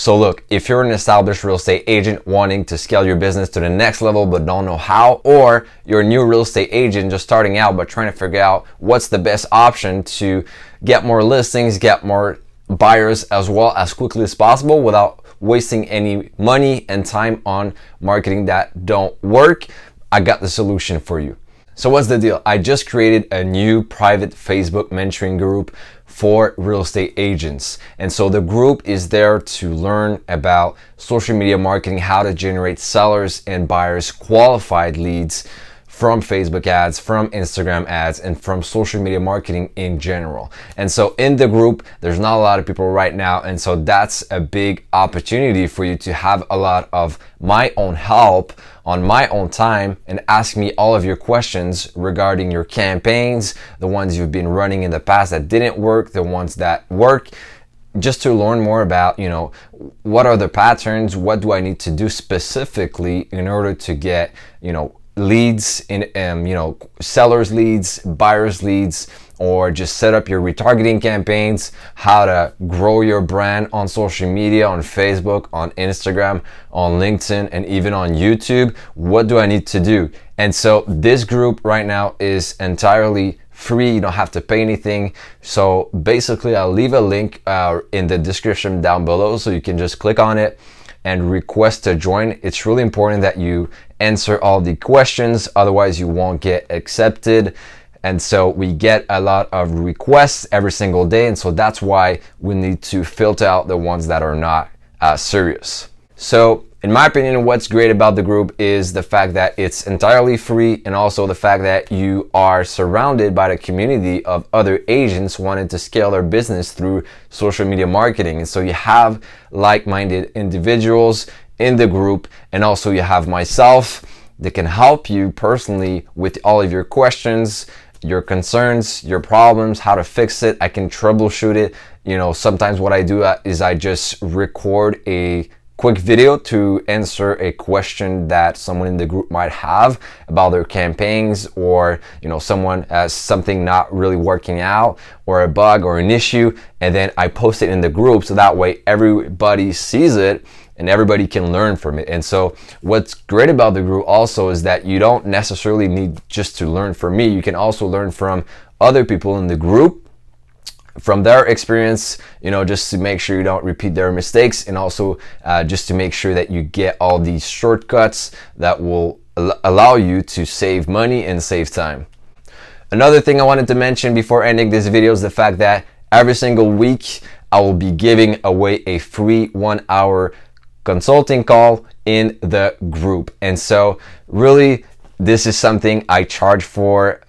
So look, if you're an established real estate agent wanting to scale your business to the next level but don't know how, or you're a new real estate agent just starting out but trying to figure out what's the best option to get more listings, get more buyers as well as quickly as possible without wasting any money and time on marketing that don't work, I got the solution for you. So what's the deal? I just created a new private Facebook mentoring group for real estate agents. And so the group is there to learn about social media marketing, how to generate sellers and buyers qualified leads from Facebook ads, from Instagram ads, and from social media marketing in general. And so in the group, there's not a lot of people right now. And so that's a big opportunity for you to have a lot of my own help on my own time and ask me all of your questions regarding your campaigns, the ones you've been running in the past that didn't work, the ones that work just to learn more about you know what are the patterns what do i need to do specifically in order to get you know leads in um, you know sellers leads buyers leads or just set up your retargeting campaigns how to grow your brand on social media on facebook on instagram on linkedin and even on youtube what do i need to do and so this group right now is entirely free you don't have to pay anything so basically i'll leave a link uh, in the description down below so you can just click on it and request to join, it's really important that you answer all the questions, otherwise you won't get accepted. And so we get a lot of requests every single day. And so that's why we need to filter out the ones that are not uh, serious. So in my opinion, what's great about the group is the fact that it's entirely free and also the fact that you are surrounded by the community of other Asians wanting to scale their business through social media marketing. And so you have like-minded individuals in the group and also you have myself that can help you personally with all of your questions, your concerns, your problems, how to fix it. I can troubleshoot it. You know, sometimes what I do uh, is I just record a quick video to answer a question that someone in the group might have about their campaigns or you know someone has something not really working out or a bug or an issue and then I post it in the group so that way everybody sees it and everybody can learn from it. And so what's great about the group also is that you don't necessarily need just to learn from me. You can also learn from other people in the group from their experience, you know, just to make sure you don't repeat their mistakes and also uh, just to make sure that you get all these shortcuts that will al allow you to save money and save time. Another thing I wanted to mention before ending this video is the fact that every single week I will be giving away a free one hour consulting call in the group. And so really, this is something I charge for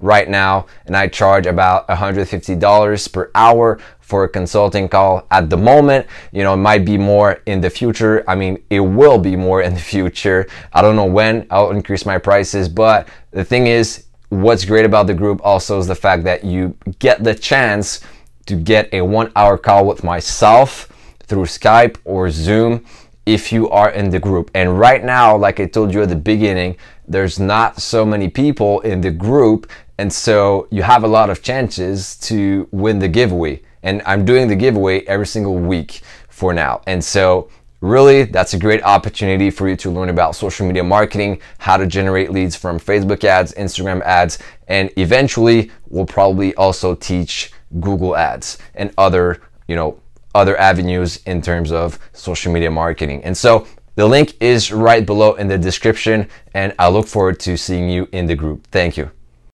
right now and I charge about $150 per hour for a consulting call at the moment. You know, it might be more in the future. I mean, it will be more in the future. I don't know when I'll increase my prices, but the thing is, what's great about the group also is the fact that you get the chance to get a one hour call with myself through Skype or Zoom if you are in the group. And right now, like I told you at the beginning, there's not so many people in the group and so you have a lot of chances to win the giveaway. And I'm doing the giveaway every single week for now. And so really that's a great opportunity for you to learn about social media marketing, how to generate leads from Facebook ads, Instagram ads, and eventually we'll probably also teach Google ads and other, you know, other avenues in terms of social media marketing. And so the link is right below in the description and I look forward to seeing you in the group. Thank you.